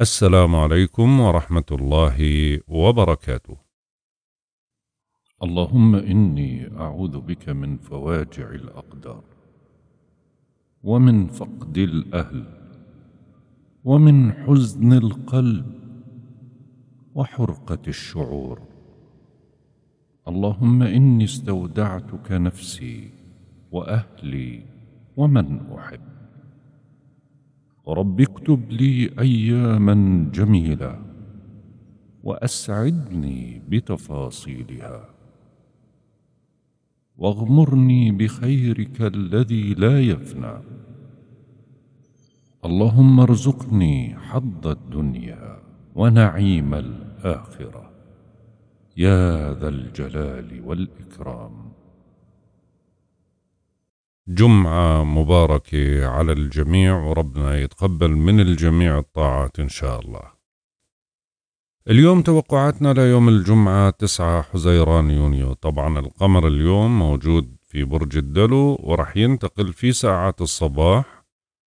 السلام عليكم ورحمة الله وبركاته. اللهم إني أعوذ بك من فواجع الأقدار، ومن فقد الأهل، ومن حزن القلب، وحرقة الشعور. اللهم إني استودعتك نفسي وأهلي ومن أحب. رب اكتب لي اياما جميله واسعدني بتفاصيلها واغمرني بخيرك الذي لا يفنى اللهم ارزقني حظ الدنيا ونعيم الاخره يا ذا الجلال والاكرام جمعة مباركة على الجميع وربنا يتقبل من الجميع الطاعات إن شاء الله اليوم توقعاتنا ليوم الجمعة 9 حزيران يونيو طبعا القمر اليوم موجود في برج الدلو ورح ينتقل في ساعات الصباح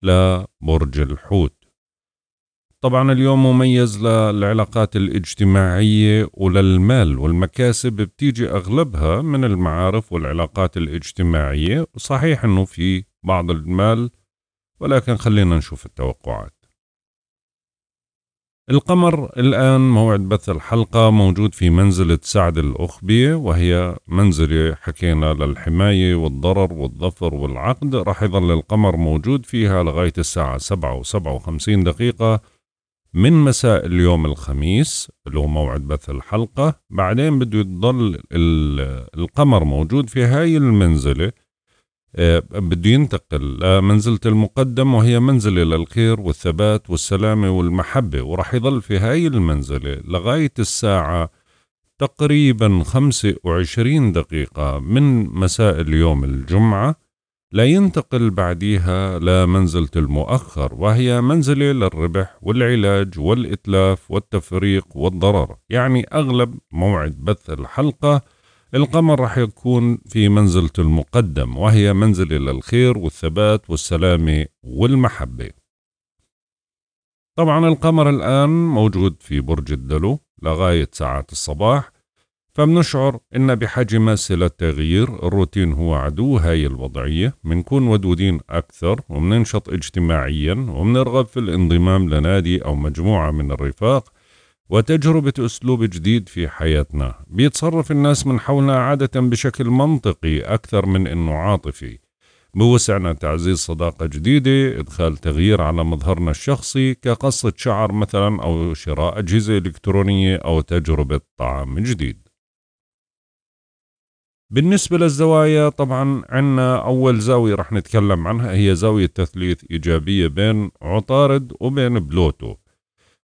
لبرج الحوت طبعا اليوم مميز للعلاقات الاجتماعية وللمال والمكاسب بتيجي أغلبها من المعارف والعلاقات الاجتماعية صحيح أنه في بعض المال ولكن خلينا نشوف التوقعات القمر الآن موعد بث الحلقة موجود في منزلة سعد الأخبية وهي منزلة حكينا للحماية والضرر والظفر والعقد راح يظل القمر موجود فيها لغاية الساعة سبعة وسبعة وخمسين دقيقة من مساء اليوم الخميس اللي هو موعد بث الحلقة بعدين بده يضل القمر موجود في هاي المنزلة آه، بده ينتقل لمنزلة المقدم وهي منزلة للخير والثبات والسلامة والمحبة وراح يضل في هاي المنزلة لغاية الساعة تقريبا 25 دقيقة من مساء اليوم الجمعة لا ينتقل بعديها لمنزلة المؤخر وهي منزلة للربح والعلاج والإتلاف والتفريق والضرر يعني أغلب موعد بث الحلقة القمر راح يكون في منزلة المقدم وهي منزلة للخير والثبات والسلامة والمحبة طبعا القمر الآن موجود في برج الدلو لغاية ساعات الصباح فبنشعر إن بحاجة ماسة للتغيير الروتين هو عدو هاي الوضعية بنكون ودودين أكثر وبننشط اجتماعيا وبنرغب في الانضمام لنادي أو مجموعة من الرفاق وتجربة أسلوب جديد في حياتنا بيتصرف الناس من حولنا عادة بشكل منطقي أكثر من أنه عاطفي بوسعنا تعزيز صداقة جديدة إدخال تغيير على مظهرنا الشخصي كقصة شعر مثلا أو شراء أجهزة إلكترونية أو تجربة طعام جديد بالنسبة للزوايا طبعا عنا أول زاوية رح نتكلم عنها هي زاوية تثليث إيجابية بين عطارد وبين بلوتو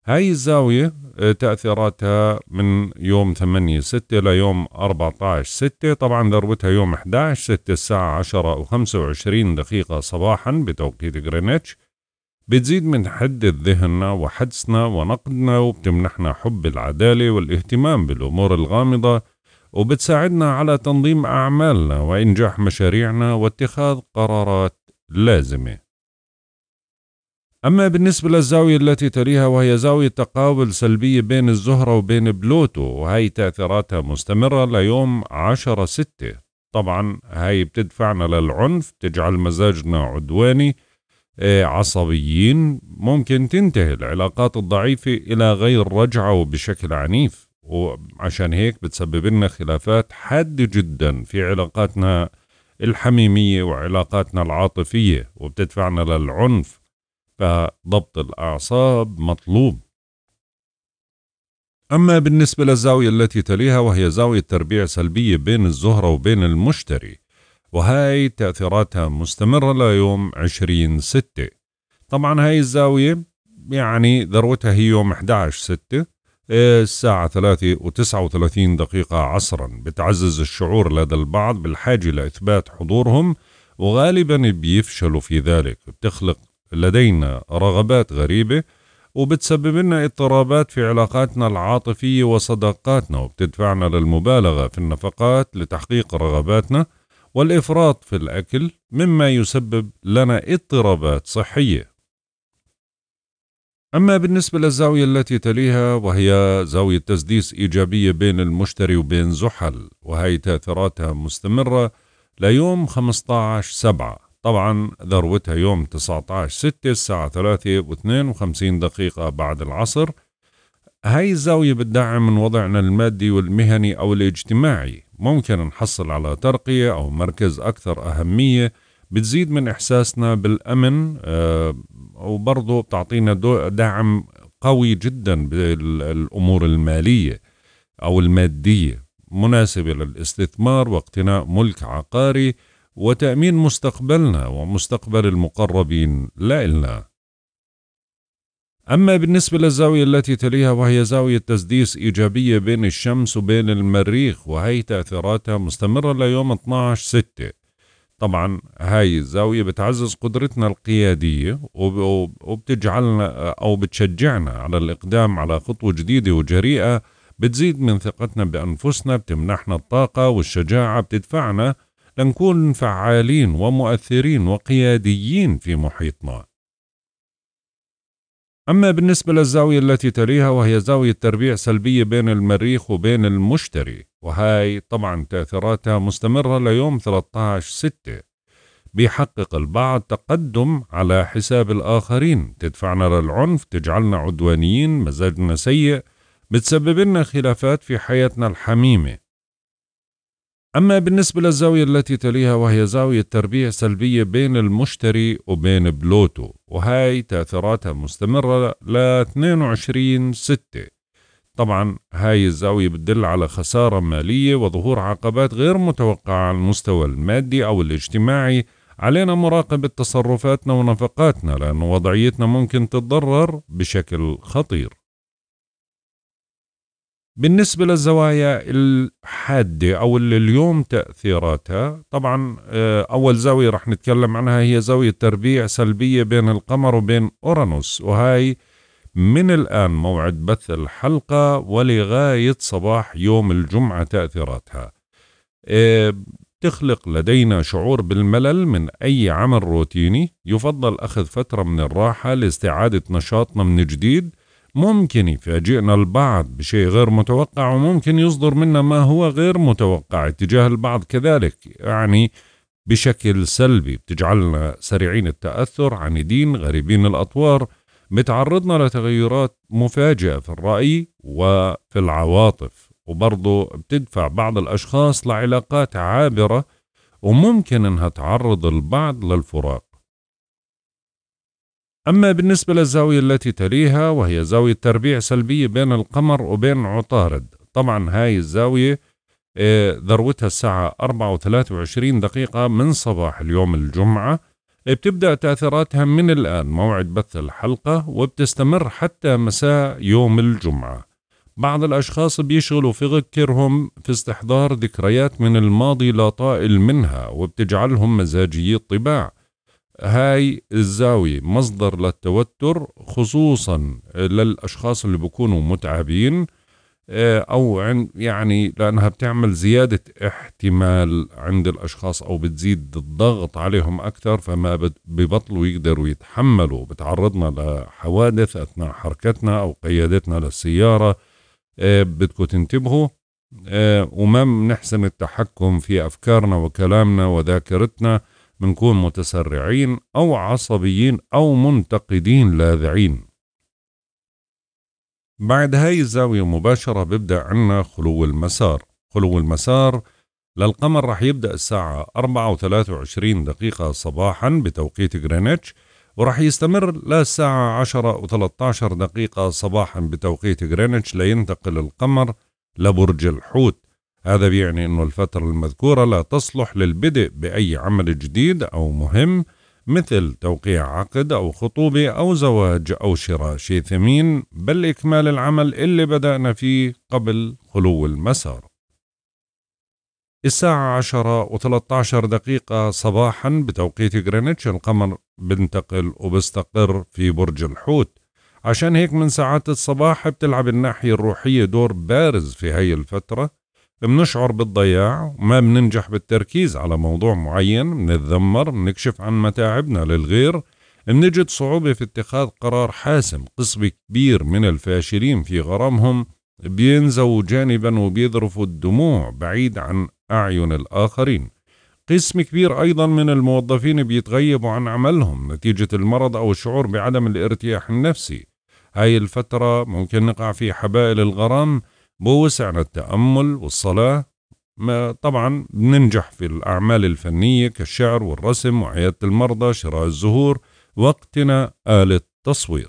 هاي الزاوية آه، تأثيراتها من يوم 8 6 ليوم 14 6 طبعا ذروتها يوم 11 6 الساعة 10 و 25 دقيقة صباحا بتوقيت غرينتش بتزيد من حدة ذهننا وحدسنا ونقدنا وبتمنحنا حب العدالة والاهتمام بالأمور الغامضة وبتساعدنا على تنظيم أعمالنا وإنجاح مشاريعنا واتخاذ قرارات لازمة أما بالنسبة للزاوية التي تليها وهي زاوية تقابل سلبية بين الزهرة وبين بلوتو وهي تأثيراتها مستمرة ليوم عشرة ستة طبعا هاي بتدفعنا للعنف بتجعل مزاجنا عدواني آه، عصبيين ممكن تنتهي العلاقات الضعيفة إلى غير رجعة وبشكل عنيف وعشان هيك بتسبب لنا خلافات حاده جدا في علاقاتنا الحميمية وعلاقاتنا العاطفية وبتدفعنا للعنف فضبط الأعصاب مطلوب أما بالنسبة للزاوية التي تليها وهي زاوية تربيع سلبية بين الزهرة وبين المشتري وهي تأثيراتها مستمرة ليوم 20 ستة طبعا هاي الزاوية يعني ذروتها هي يوم 11 ستة الساعة 3 و39 دقيقة عصرا بتعزز الشعور لدى البعض بالحاجة لإثبات حضورهم وغالبا بيفشلوا في ذلك بتخلق لدينا رغبات غريبة وبتسبب لنا اضطرابات في علاقاتنا العاطفية وصداقاتنا وبتدفعنا للمبالغة في النفقات لتحقيق رغباتنا والإفراط في الأكل مما يسبب لنا اضطرابات صحية أما بالنسبة للزاوية التي تليها وهي زاوية تسديس إيجابية بين المشتري وبين زحل وهي تأثيراتها مستمرة ليوم 15 7 طبعا ذروتها يوم 19 6 الساعة ثلاثة واثنين وخمسين دقيقة بعد العصر هاي الزاوية بتدعم من وضعنا المادي والمهني أو الاجتماعي ممكن نحصل على ترقية أو مركز أكثر أهمية بتزيد من إحساسنا بالأمن آه، وبرضه بتعطينا دعم قوي جدا بالأمور المالية أو المادية مناسبة للاستثمار واقتناء ملك عقاري وتأمين مستقبلنا ومستقبل المقربين لا أما بالنسبة للزاوية التي تليها وهي زاوية تسديس إيجابية بين الشمس وبين المريخ وهي تأثيراتها مستمرة ليوم 12 6 طبعا هاي الزاوية بتعزز قدرتنا القيادية وبتجعلنا أو بتشجعنا على الإقدام على خطوة جديدة وجريئة بتزيد من ثقتنا بأنفسنا بتمنحنا الطاقة والشجاعة بتدفعنا لنكون فعالين ومؤثرين وقياديين في محيطنا أما بالنسبة للزاوية التي تليها وهي زاوية تربيع سلبية بين المريخ وبين المشتري وهاي طبعا تأثيراتها مستمرة ليوم 13/6 بيحقق البعض تقدم على حساب الآخرين تدفعنا للعنف تجعلنا عدوانيين مزاجنا سيء بتسبب لنا خلافات في حياتنا الحميمة أما بالنسبة للزاوية التي تليها وهي زاوية تربيع سلبية بين المشتري وبين بلوتو وهاي تأثيراتها مستمرة ل 22 6 طبعا هاي الزاوية بتدل على خسارة مالية وظهور عقبات غير متوقعة على المستوى المادي أو الاجتماعي علينا مراقبة تصرفاتنا ونفقاتنا لأن وضعيتنا ممكن تتضرر بشكل خطير بالنسبة للزوايا الحادة أو اللي اليوم تأثيراتها طبعا آه، أول زاوية رح نتكلم عنها هي زاوية تربيع سلبية بين القمر وبين أورانوس وهي من الآن موعد بث الحلقة ولغاية صباح يوم الجمعة تأثيراتها آه، تخلق لدينا شعور بالملل من أي عمل روتيني يفضل أخذ فترة من الراحة لاستعادة نشاطنا من جديد ممكن يفاجئنا البعض بشيء غير متوقع وممكن يصدر منا ما هو غير متوقع اتجاه البعض كذلك يعني بشكل سلبي بتجعلنا سريعين التأثر عنيدين غريبين الأطوار بتعرضنا لتغيرات مفاجئة في الرأي وفي العواطف وبرضه بتدفع بعض الأشخاص لعلاقات عابرة وممكن إنها تعرض البعض للفراق أما بالنسبة للزاوية التي تليها وهي زاوية تربيع سلبية بين القمر وبين عطارد طبعا هاي الزاوية آه، ذروتها الساعة 24 دقيقة من صباح اليوم الجمعة آه، بتبدأ تأثيراتها من الآن موعد بث الحلقة وبتستمر حتى مساء يوم الجمعة بعض الأشخاص بيشغلوا في فكرهم في استحضار ذكريات من الماضي لا طائل منها وبتجعلهم مزاجي الطباع هاي الزاوية مصدر للتوتر خصوصا للأشخاص اللي بيكونوا متعبين آه، أو عن يعني لأنها بتعمل زيادة احتمال عند الأشخاص أو بتزيد الضغط عليهم أكثر فما ببطلوا يقدروا يتحملوا بتعرضنا لحوادث أثناء حركتنا أو قيادتنا للسيارة آه، بدكم تنتبهوا آه، وما بنحسن التحكم في أفكارنا وكلامنا وذاكرتنا بنكون متسرعين أو عصبيين أو منتقدين لاذعين بعد هاي الزاوية مباشرة بيبدأ عنا خلو المسار خلو المسار للقمر رح يبدأ الساعة 4 و 23 دقيقة صباحا بتوقيت غرينتش ورح يستمر للساعة 10 و 13 دقيقة صباحا بتوقيت غرينتش لينتقل القمر لبرج الحوت هذا بيعني أن الفترة المذكورة لا تصلح للبدء بأي عمل جديد أو مهم مثل توقيع عقد أو خطوبة أو زواج أو شراء شيء ثمين بل إكمال العمل اللي بدأنا فيه قبل خلو المسار الساعة عشرة و13 دقيقة صباحا بتوقيت غرينتش القمر بنتقل وبستقر في برج الحوت عشان هيك من ساعات الصباح بتلعب الناحية الروحية دور بارز في هاي الفترة بنشعر بالضياع وما بننجح بالتركيز على موضوع معين بنتذمر بنكشف عن متاعبنا للغير بنجد صعوبة في اتخاذ قرار حاسم قسم كبير من الفاشلين في غرامهم بينزوا جانبا وبيذرفوا الدموع بعيد عن أعين الآخرين قسم كبير أيضا من الموظفين بيتغيبوا عن عملهم نتيجة المرض أو الشعور بعدم الارتياح النفسي هاي الفترة ممكن نقع في حبائل الغرام بوسعنا التأمل والصلاة ما طبعا بننجح في الأعمال الفنية كالشعر والرسم وعيادة المرضى شراء الزهور وقتنا آلة تصوير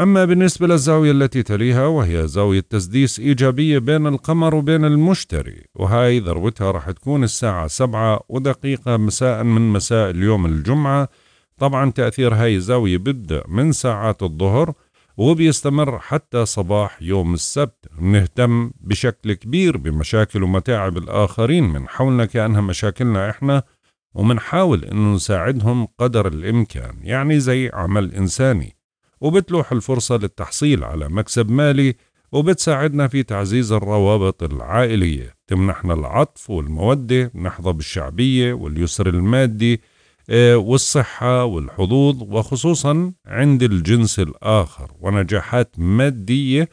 أما بالنسبة للزاوية التي تليها وهي زاوية تسديس إيجابية بين القمر وبين المشتري وهاي ذروتها راح تكون الساعة سبعة ودقيقة مساء من مساء اليوم الجمعة طبعا تأثير هاي الزاوية ببدأ من ساعات الظهر وبيستمر حتى صباح يوم السبت نهتم بشكل كبير بمشاكل ومتاعب الآخرين من حولنا كأنها مشاكلنا إحنا ومنحاول أنه نساعدهم قدر الإمكان يعني زي عمل إنساني وبتلوح الفرصة للتحصيل على مكسب مالي وبتساعدنا في تعزيز الروابط العائلية تمنحنا العطف والمودة نحظى بالشعبية واليسر المادي والصحة والحظوظ وخصوصا عند الجنس الآخر ونجاحات مادية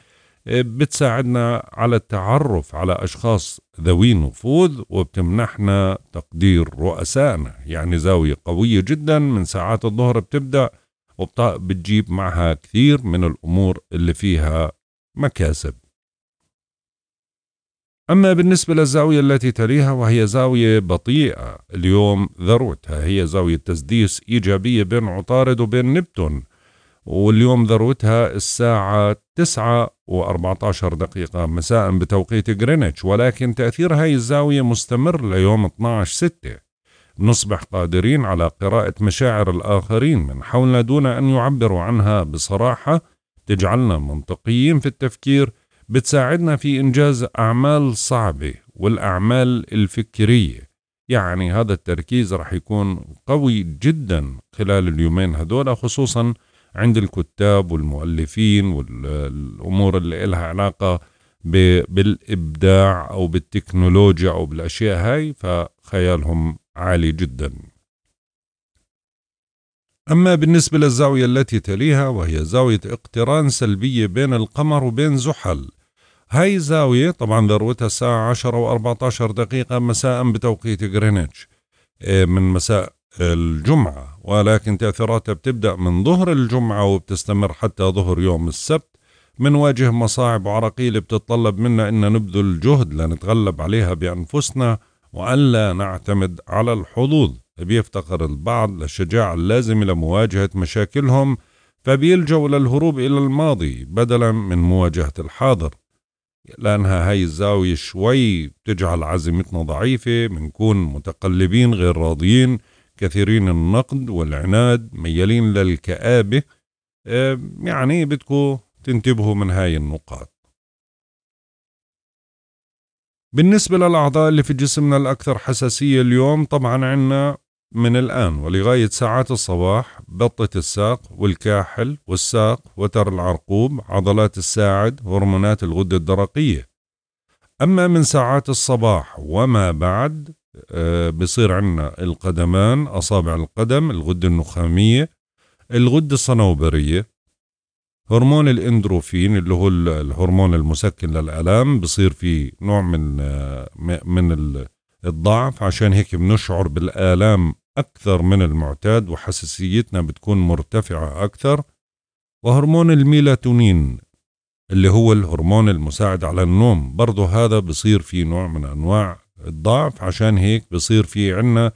آه، بتساعدنا على التعرف على أشخاص ذوي نفوذ وبتمنحنا تقدير رؤسائنا يعني زاوية قوية جدا من ساعات الظهر بتبدأ وبتجيب معها كثير من الأمور اللي فيها مكاسب أما بالنسبة للزاوية التي تليها وهي زاوية بطيئة اليوم ذروتها هي زاوية تسديس إيجابية بين عطارد وبين نبتون واليوم ذروتها الساعة 9 و14 دقيقة مساء بتوقيت غرينتش ولكن تأثير هاي الزاوية مستمر ليوم 12 6 نصبح قادرين على قراءة مشاعر الآخرين من حولنا دون أن يعبروا عنها بصراحة تجعلنا منطقيين في التفكير بتساعدنا في إنجاز أعمال صعبة والأعمال الفكرية يعني هذا التركيز رح يكون قوي جدا خلال اليومين هذولا خصوصا عند الكتاب والمؤلفين والأمور اللي لها علاقة بالإبداع أو بالتكنولوجيا أو بالأشياء هاي فخيالهم عالي جدا أما بالنسبة للزاوية التي تليها وهي زاوية اقتران سلبية بين القمر وبين زحل هاي الزاوية طبعا ذروتها الساعة 10 و14 دقيقة مساء بتوقيت غرينتش آه، من مساء الجمعة ولكن تأثيراتها بتبدأ من ظهر الجمعة وبتستمر حتى ظهر يوم السبت منواجه مصاعب وعراقيل بتتطلب منا أن نبذل جهد لنتغلب عليها بأنفسنا وألا نعتمد على الحظوظ بيفتقر البعض للشجاعة اللازمة لمواجهة مشاكلهم فبيلجوا للهروب إلى الماضي بدلا من مواجهة الحاضر لأنها هاي الزاوية شوي بتجعل عزيمتنا ضعيفة بنكون متقلبين غير راضيين كثيرين النقد والعناد ميالين للكآبة يعني بدكم تنتبهوا من هاي النقاط بالنسبة للأعضاء اللي في جسمنا الأكثر حساسية اليوم طبعا عنا من الآن ولغاية ساعات الصباح بطة الساق والكاحل والساق وتر العرقوب عضلات الساعد هرمونات الغدة الدرقية أما من ساعات الصباح وما بعد آه، بصير عندنا القدمان أصابع القدم الغدة النخامية الغدة الصنوبرية هرمون الاندروفين اللي هو الهرمون المسكن للالام بصير في نوع من آه، من الضعف عشان هيك بنشعر بالآلام أكثر من المعتاد وحساسيتنا بتكون مرتفعة أكثر وهرمون الميلاتونين اللي هو الهرمون المساعد على النوم برضو هذا بصير في نوع من أنواع الضعف عشان هيك بصير في عنا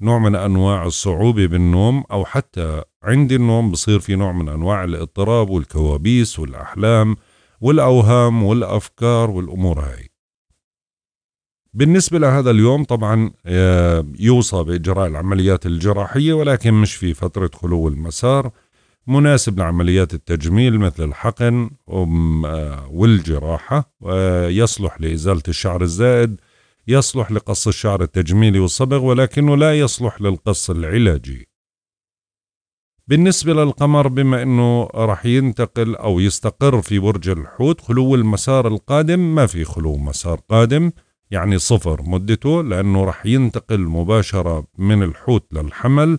نوع من أنواع الصعوبة بالنوم أو حتى عند النوم بصير في نوع من أنواع الاضطراب والكوابيس والأحلام والأوهام والأفكار والأمور هاي بالنسبة لهذا اليوم طبعا آه، يوصى بإجراء العمليات الجراحية ولكن مش في فترة خلو المسار مناسب لعمليات التجميل مثل الحقن آه، والجراحة ويصلح آه، لإزالة الشعر الزائد يصلح لقص الشعر التجميلي والصبغ ولكنه لا يصلح للقص العلاجي بالنسبة للقمر بما أنه رح ينتقل أو يستقر في برج الحوت خلو المسار القادم ما في خلو مسار قادم يعني صفر مدته لأنه راح ينتقل مباشرة من الحوت للحمل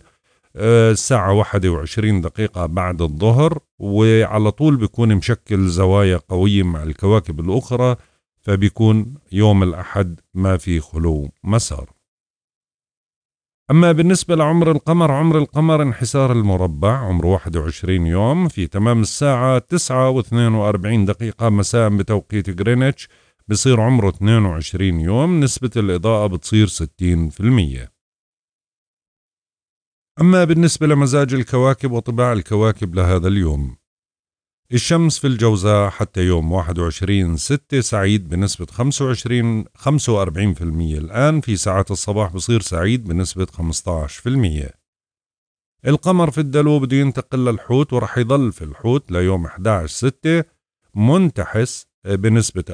آه، الساعة واحدة وعشرين دقيقة بعد الظهر وعلى طول بيكون مشكل زوايا قوية مع الكواكب الأخرى فبيكون يوم الأحد ما في خلو مسار أما بالنسبة لعمر القمر عمر القمر انحسار المربع عمره 21 يوم في تمام الساعة 9 و42 دقيقة مساء بتوقيت غرينتش بصير عمره 22 يوم نسبة الإضاءة بتصير 60% أما بالنسبة لمزاج الكواكب وطباع الكواكب لهذا اليوم الشمس في الجوزاء حتى يوم 21 6 سعيد بنسبة 25 45% الآن في ساعات الصباح بصير سعيد بنسبة 15% القمر في الدلو بده ينتقل للحوت ورح يضل في الحوت ليوم 11 6 منتحس بنسبة 40%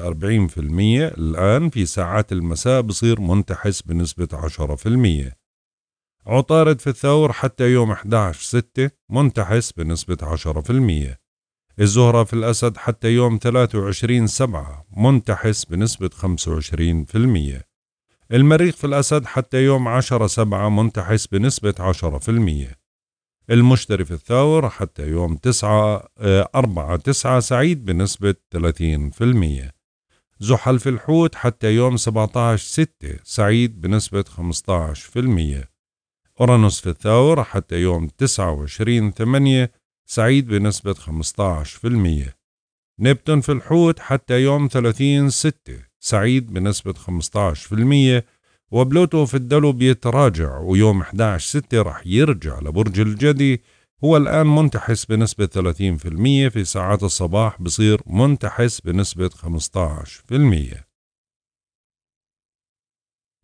الآن في ساعات المساء بصير منتحس بنسبة 10% عطارد في الثور حتى يوم 11/6 منتحس بنسبة 10% الزهرة في الأسد حتى يوم 23/7 منتحس بنسبة 25% المريخ في الأسد حتى يوم 10/7 منتحس بنسبة 10% المشتري في الثور حتى يوم 9 4 9 سعيد بنسبة 30% زحل في الحوت حتى يوم 17 6 سعيد بنسبة 15% أورانوس في الثور حتى يوم 29 8 سعيد بنسبة 15% نبتون في الحوت حتى يوم 30 6 سعيد بنسبة المية وبلوتو في الدلو بيتراجع ويوم 11 6 رح يرجع لبرج الجدي هو الآن منتحس بنسبة 30% في ساعات الصباح بصير منتحس بنسبة 15%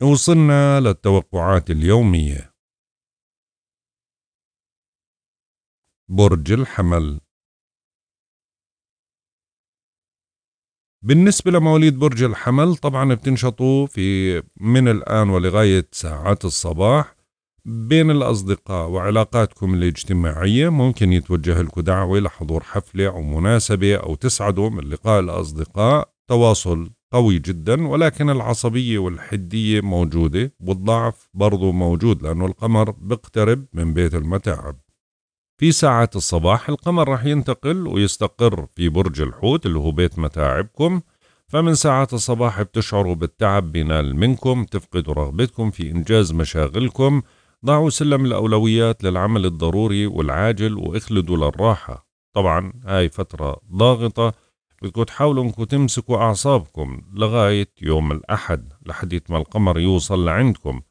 وصلنا للتوقعات اليومية برج الحمل بالنسبة لمواليد برج الحمل طبعا بتنشطوا في من الآن ولغاية ساعات الصباح بين الأصدقاء وعلاقاتكم الاجتماعية ممكن يتوجه لكم دعوة لحضور حفلة أو مناسبة أو تسعدوا من لقاء الأصدقاء تواصل قوي جدا ولكن العصبية والحدية موجودة والضعف برضو موجود لأنه القمر بيقترب من بيت المتاعب في ساعات الصباح القمر راح ينتقل ويستقر في برج الحوت اللي هو بيت متاعبكم فمن ساعات الصباح بتشعروا بالتعب بينال منكم تفقدوا رغبتكم في إنجاز مشاغلكم ضعوا سلم الأولويات للعمل الضروري والعاجل واخلدوا للراحة طبعا هاي فترة ضاغطة بدكم تحاولوا انكم تمسكوا أعصابكم لغاية يوم الأحد لحديت ما القمر يوصل لعندكم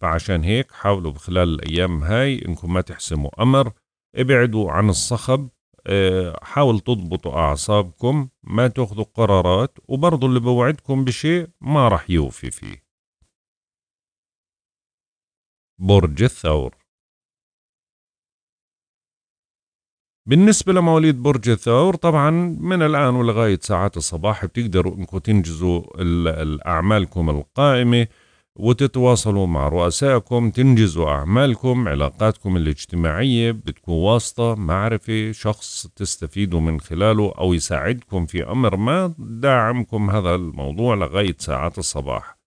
فعشان هيك حاولوا بخلال الأيام هاي انكم ما تحسموا أمر ابعدوا عن الصخب آه، حاول تضبطوا أعصابكم ما تاخذوا قرارات وبرضه اللي بوعدكم بشيء ما راح يوفي فيه برج الثور بالنسبة لمواليد برج الثور طبعا من الآن ولغاية ساعات الصباح بتقدروا انكم تنجزوا أعمالكم القائمة وتتواصلوا مع رؤسائكم تنجزوا أعمالكم علاقاتكم الاجتماعية بتكون واسطة معرفة شخص تستفيدوا من خلاله أو يساعدكم في أمر ما داعمكم هذا الموضوع لغاية ساعات الصباح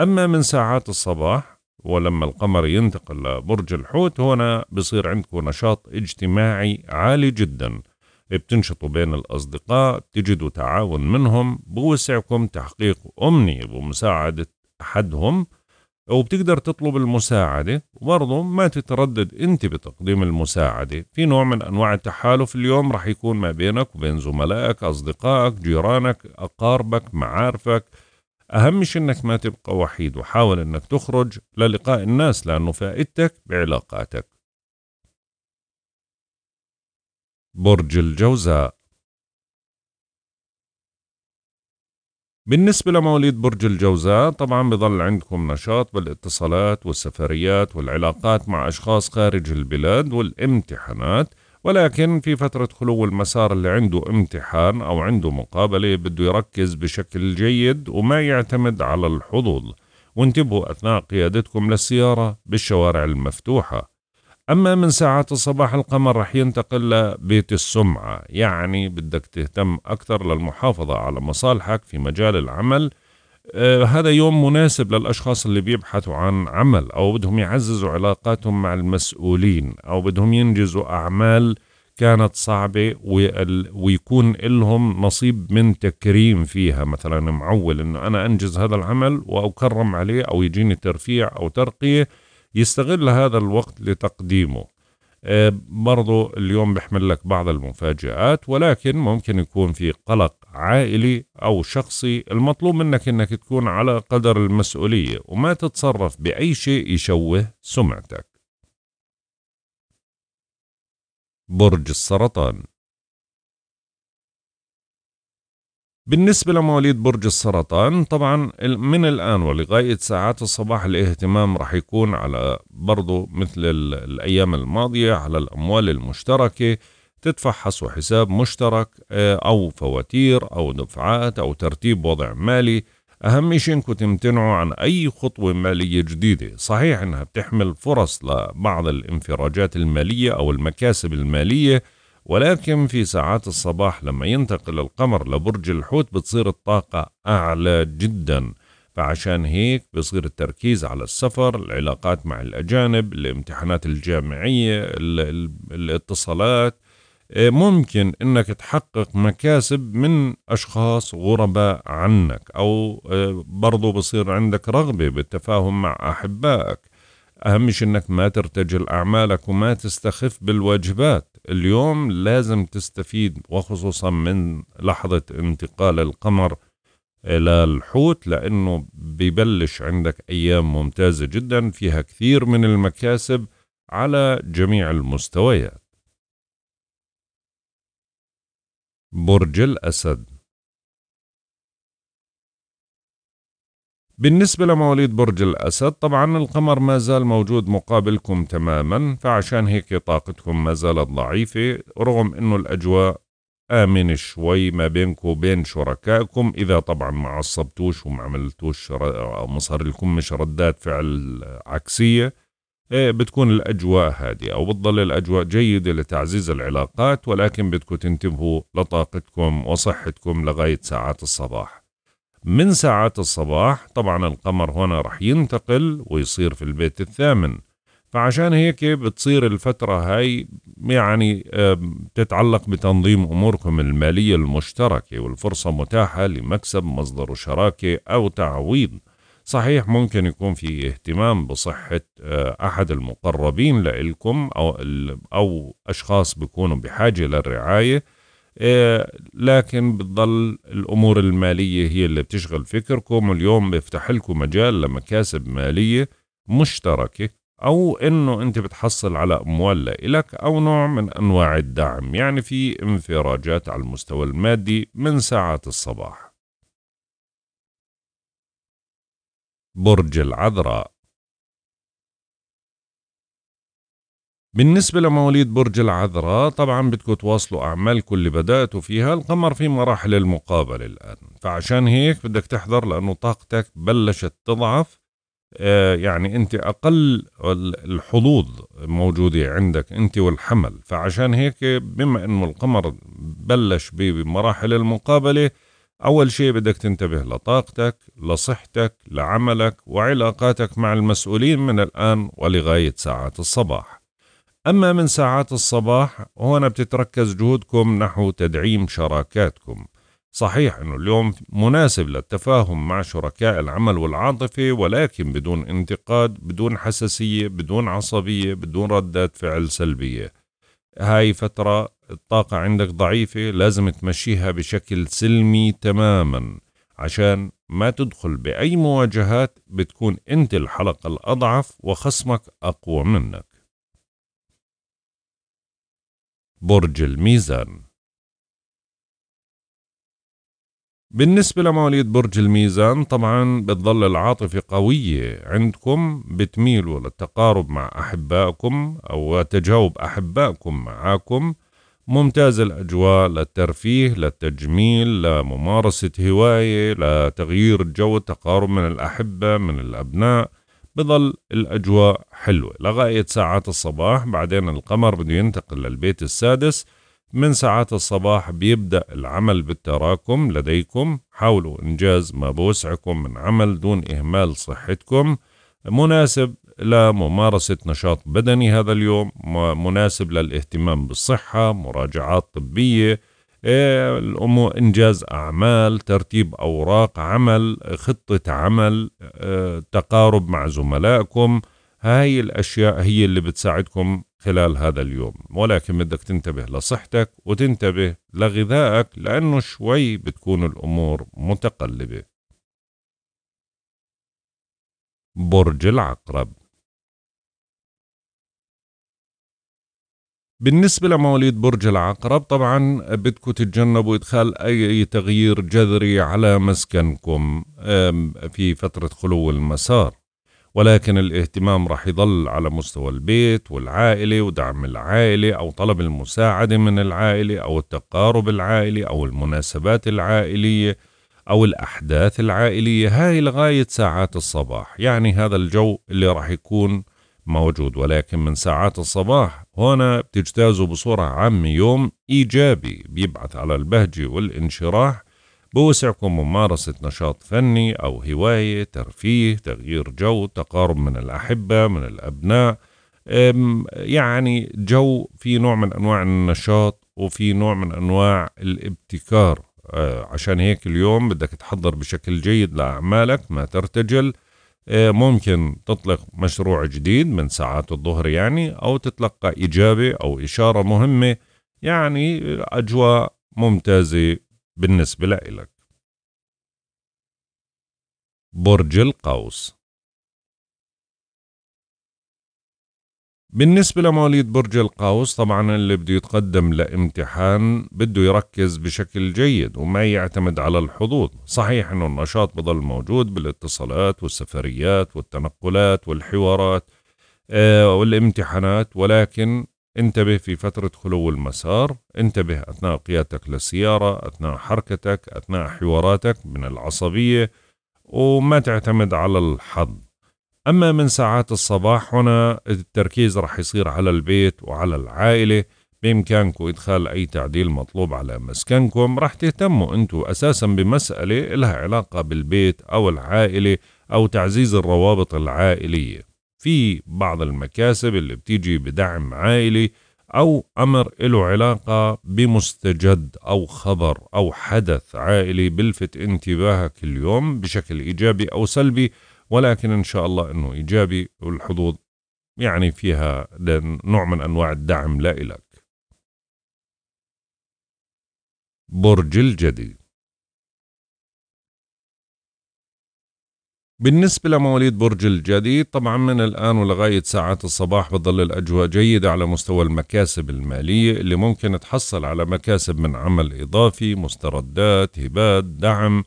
أما من ساعات الصباح ولما القمر ينتقل لبرج الحوت هنا بصير عندكم نشاط اجتماعي عالي جداً بتنشطوا بين الأصدقاء تجدوا تعاون منهم بوسعكم تحقيق أمنية بمساعدة أحدهم وبتقدر تطلب المساعدة وبرضه ما تتردد أنت بتقديم المساعدة في نوع من أنواع التحالف اليوم رح يكون ما بينك وبين زملائك أصدقائك جيرانك أقاربك معارفك أهم شيء أنك ما تبقى وحيد وحاول أنك تخرج للقاء الناس لأنه فائدتك بعلاقاتك برج الجوزاء بالنسبة لمواليد برج الجوزاء طبعا بضل عندكم نشاط بالاتصالات والسفريات والعلاقات مع أشخاص خارج البلاد والامتحانات ولكن في فترة خلو المسار اللي عنده امتحان أو عنده مقابلة بده يركز بشكل جيد وما يعتمد على الحظوظ وانتبهوا أثناء قيادتكم للسيارة بالشوارع المفتوحة أما من ساعات الصباح القمر رح ينتقل لبيت السمعة يعني بدك تهتم أكثر للمحافظة على مصالحك في مجال العمل آه هذا يوم مناسب للأشخاص اللي بيبحثوا عن عمل أو بدهم يعززوا علاقاتهم مع المسؤولين أو بدهم ينجزوا أعمال كانت صعبة ويكون لهم نصيب من تكريم فيها مثلا معول انه انا انجز هذا العمل واكرم عليه او يجيني ترفيع او ترقية يستغل هذا الوقت لتقديمه آه، برضو اليوم بحمل لك بعض المفاجآت ولكن ممكن يكون في قلق عائلي أو شخصي المطلوب منك أنك تكون على قدر المسؤولية وما تتصرف بأي شيء يشوه سمعتك برج السرطان بالنسبة لمواليد برج السرطان طبعا من الآن ولغاية ساعات الصباح الاهتمام رح يكون على برضو مثل الأيام الماضية على الأموال المشتركة تتفحصوا حساب مشترك آه، أو فواتير أو دفعات أو ترتيب وضع مالي أهم شيء إنكم تمتنعوا عن أي خطوة مالية جديدة صحيح إنها بتحمل فرص لبعض الانفراجات المالية أو المكاسب المالية ولكن في ساعات الصباح لما ينتقل القمر لبرج الحوت بتصير الطاقة أعلى جدا فعشان هيك بصير التركيز على السفر العلاقات مع الأجانب الامتحانات الجامعية الاتصالات إيه، ممكن انك تحقق مكاسب من اشخاص غرباء عنك او إيه، برضو بصير عندك رغبة بالتفاهم مع احبائك اهم شيء انك ما ترتجل اعمالك وما تستخف بالواجبات اليوم لازم تستفيد وخصوصا من لحظة انتقال القمر إلى الحوت لأنه ببلش عندك أيام ممتازة جدا فيها كثير من المكاسب على جميع المستويات برج الأسد بالنسبة لمواليد برج الأسد طبعا القمر ما زال موجود مقابلكم تماما فعشان هيك طاقتكم ما زالت ضعيفة رغم أنه الأجواء آمنة شوي ما بينك وبين شركائكم إذا طبعا ما عصبتوش وما عملتوش ما صار لكم مش ردات فعل عكسية إيه، بتكون الأجواء هادئة أو بتضل الأجواء جيدة لتعزيز العلاقات ولكن بدكم تنتبهوا لطاقتكم وصحتكم لغاية ساعات الصباح من ساعات الصباح طبعا القمر هنا رح ينتقل ويصير في البيت الثامن فعشان هيك بتصير الفترة هاي يعني تتعلق بتنظيم أموركم المالية المشتركة والفرصة متاحة لمكسب مصدر شراكة أو تعويض صحيح ممكن يكون في اهتمام بصحة آه، أحد المقربين لإلكم أو, أو أشخاص بيكونوا بحاجة للرعاية إيه، لكن بتضل الامور الماليه هي اللي بتشغل فكركم اليوم بيفتح لكم مجال لمكاسب ماليه مشتركه او انه انت بتحصل على اموال لإلك او نوع من انواع الدعم يعني في انفراجات على المستوى المادي من ساعات الصباح برج العذراء بالنسبة لمواليد برج العذراء طبعا بدكم تواصلوا أعمالكم اللي بدأتوا فيها القمر في مراحل المقابلة الآن فعشان هيك بدك تحضر لأنه طاقتك بلشت تضعف آه يعني أنت أقل الحظوظ موجودة عندك أنت والحمل فعشان هيك بما أنه القمر بلش بمراحل المقابلة أول شيء بدك تنتبه لطاقتك لصحتك لعملك وعلاقاتك مع المسؤولين من الآن ولغاية ساعات الصباح أما من ساعات الصباح هنا بتتركز جهودكم نحو تدعيم شراكاتكم صحيح أنه اليوم مناسب للتفاهم مع شركاء العمل والعاطفة ولكن بدون انتقاد بدون حساسية بدون عصبية بدون ردات فعل سلبية هاي فترة الطاقة عندك ضعيفة لازم تمشيها بشكل سلمي تماما عشان ما تدخل بأي مواجهات بتكون أنت الحلقة الأضعف وخصمك أقوى منك برج الميزان بالنسبة لمواليد برج الميزان طبعا بتظل العاطفة قوية عندكم بتميلوا للتقارب مع أحبائكم أو تجاوب أحبائكم معاكم ممتاز الأجواء للترفيه للتجميل لممارسة هواية لتغيير الجو التقارب من الأحبة من الأبناء بظل الأجواء حلوة لغاية ساعات الصباح بعدين القمر بده ينتقل للبيت السادس من ساعات الصباح بيبدأ العمل بالتراكم لديكم حاولوا إنجاز ما بوسعكم من عمل دون إهمال صحتكم مناسب لممارسة نشاط بدني هذا اليوم مناسب للاهتمام بالصحة مراجعات طبية إنجاز أعمال ترتيب أوراق عمل خطة عمل آه، تقارب مع زملائكم هاي الأشياء هي اللي بتساعدكم خلال هذا اليوم ولكن بدك تنتبه لصحتك وتنتبه لغذائك لأنه شوي بتكون الأمور متقلبة برج العقرب بالنسبة لمواليد برج العقرب طبعا بدكم تتجنبوا إدخال أي تغيير جذري على مسكنكم في فترة خلو المسار ولكن الاهتمام راح يضل على مستوى البيت والعائلة ودعم العائلة أو طلب المساعدة من العائلة أو التقارب العائلي أو المناسبات العائلية أو الأحداث العائلية هاي لغاية ساعات الصباح يعني هذا الجو اللي راح يكون موجود ولكن من ساعات الصباح هنا بتجتازوا بصورة عامة يوم إيجابي بيبعث على البهجة والانشراح بوسعكم ممارسة نشاط فني أو هواية ترفيه تغيير جو تقارب من الأحبة من الأبناء يعني جو في نوع من أنواع النشاط وفي نوع من أنواع الابتكار آه، عشان هيك اليوم بدك تحضر بشكل جيد لأعمالك ما ترتجل آه، ممكن تطلق مشروع جديد من ساعات الظهر يعني أو تتلقى إجابة أو إشارة مهمة يعني آه، أجواء ممتازة بالنسبة لك برج القوس بالنسبة لمواليد برج القوس طبعا اللي بده يتقدم لامتحان بده يركز بشكل جيد وما يعتمد على الحظوظ صحيح انه النشاط بضل موجود بالاتصالات والسفريات والتنقلات والحوارات آه، والامتحانات ولكن انتبه في فترة خلو المسار انتبه أثناء قيادتك للسيارة أثناء حركتك أثناء حواراتك من العصبية وما تعتمد على الحظ أما من ساعات الصباح هنا التركيز رح يصير على البيت وعلى العائلة بإمكانكم إدخال أي تعديل مطلوب على مسكنكم رح تهتموا أنتم أساسا بمسألة لها علاقة بالبيت أو العائلة أو تعزيز الروابط العائلية في بعض المكاسب اللي بتيجي بدعم عائلي أو أمر له علاقة بمستجد أو خبر أو حدث عائلي بلفت انتباهك اليوم بشكل إيجابي أو سلبي ولكن إن شاء الله أنه إيجابي والحظوظ يعني فيها نوع من أنواع الدعم لا إلك برج الجدي بالنسبة لمواليد برج الجدي طبعا من الآن ولغاية ساعات الصباح بتظل الأجواء جيدة على مستوى المكاسب المالية اللي ممكن تحصل على مكاسب من عمل إضافي مستردات هبات دعم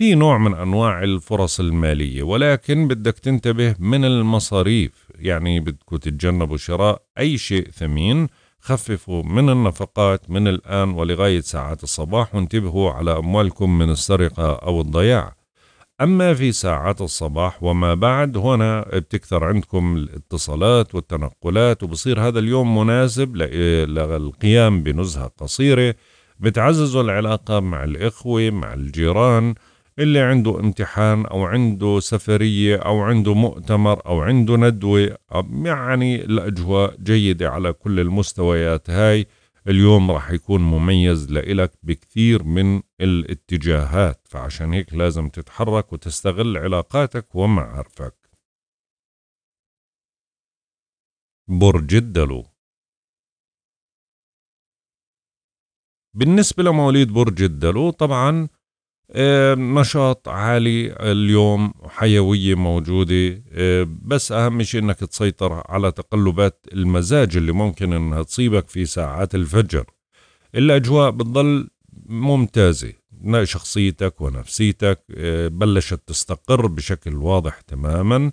في نوع من أنواع الفرص المالية ولكن بدك تنتبه من المصاريف يعني بدكم تتجنبوا شراء أي شيء ثمين خففوا من النفقات من الآن ولغاية ساعات الصباح وانتبهوا على أموالكم من السرقة أو الضياع أما في ساعات الصباح وما بعد هنا بتكثر عندكم الاتصالات والتنقلات وبصير هذا اليوم مناسب للقيام بنزهة قصيرة بتعززوا العلاقة مع الإخوة مع الجيران اللي عنده امتحان أو عنده سفرية أو عنده مؤتمر أو عنده ندوة يعني الأجواء جيدة على كل المستويات هاي اليوم راح يكون مميز لإلك بكثير من الاتجاهات فعشان هيك لازم تتحرك وتستغل علاقاتك ومعارفك برج الدلو بالنسبة لمواليد برج الدلو طبعا آه، نشاط عالي اليوم حيوية موجودة آه، بس أهم شيء أنك تسيطر على تقلبات المزاج اللي ممكن أنها تصيبك في ساعات الفجر الأجواء بتضل ممتازة شخصيتك ونفسيتك آه، بلشت تستقر بشكل واضح تماما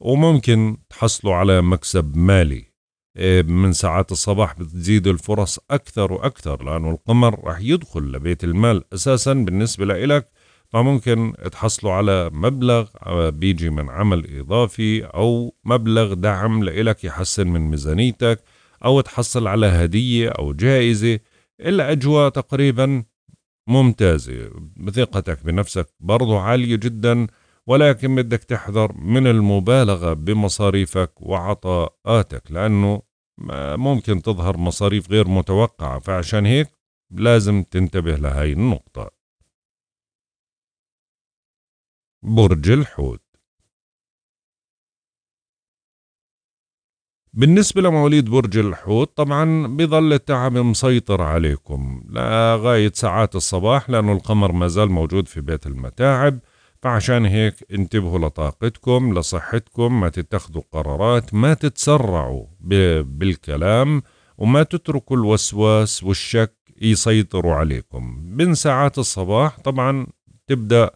وممكن تحصلوا على مكسب مالي من ساعات الصباح بتزيد الفرص أكثر وأكثر لأنه القمر راح يدخل لبيت المال أساسا بالنسبة لإلك فممكن تحصلوا على مبلغ آه، بيجي من عمل إضافي أو مبلغ دعم لإلك يحسن من ميزانيتك أو تحصل على هدية أو جائزة الأجواء تقريبا ممتازة ثقتك بنفسك برضو عالية جدا ولكن بدك تحذر من المبالغة بمصاريفك وعطاءاتك لأنه آه، ممكن تظهر مصاريف غير متوقعة فعشان هيك لازم تنتبه لهاي النقطة برج الحوت بالنسبة لمواليد برج الحوت طبعا بظل التعب مسيطر عليكم لغاية ساعات الصباح لأنه القمر ما زال موجود في بيت المتاعب فعشان هيك انتبهوا لطاقتكم لصحتكم ما تتخذوا قرارات ما تتسرعوا بالكلام وما تتركوا الوسواس والشك يسيطروا عليكم من ساعات الصباح طبعا تبدأ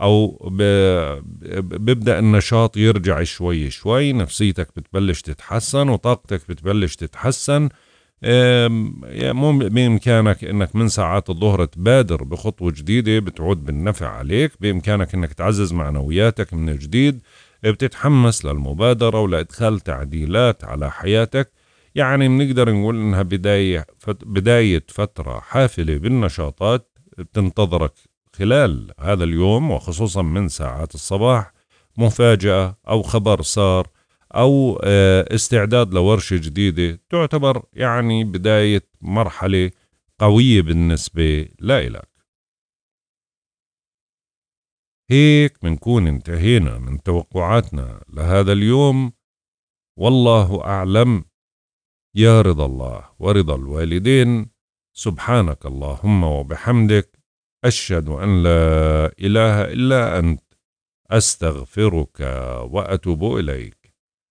أو ببدأ النشاط يرجع شوي شوي نفسيتك بتبلش تتحسن وطاقتك بتبلش تتحسن مو بامكانك انك من ساعات الظهر تبادر بخطوه جديده بتعود بالنفع عليك بامكانك انك تعزز معنوياتك من جديد بتتحمس للمبادره ولادخال تعديلات على حياتك يعني بنقدر نقول انها بدايه بدايه فتره حافله بالنشاطات بتنتظرك خلال هذا اليوم وخصوصا من ساعات الصباح مفاجاه او خبر صار أو آه، استعداد لورشة جديدة تعتبر يعني بداية مرحلة قوية بالنسبة لإلك هيك بنكون انتهينا من توقعاتنا لهذا اليوم والله أعلم يا رضا الله ورضا الوالدين سبحانك اللهم وبحمدك أشهد أن لا إله إلا أنت أستغفرك وأتوب إليك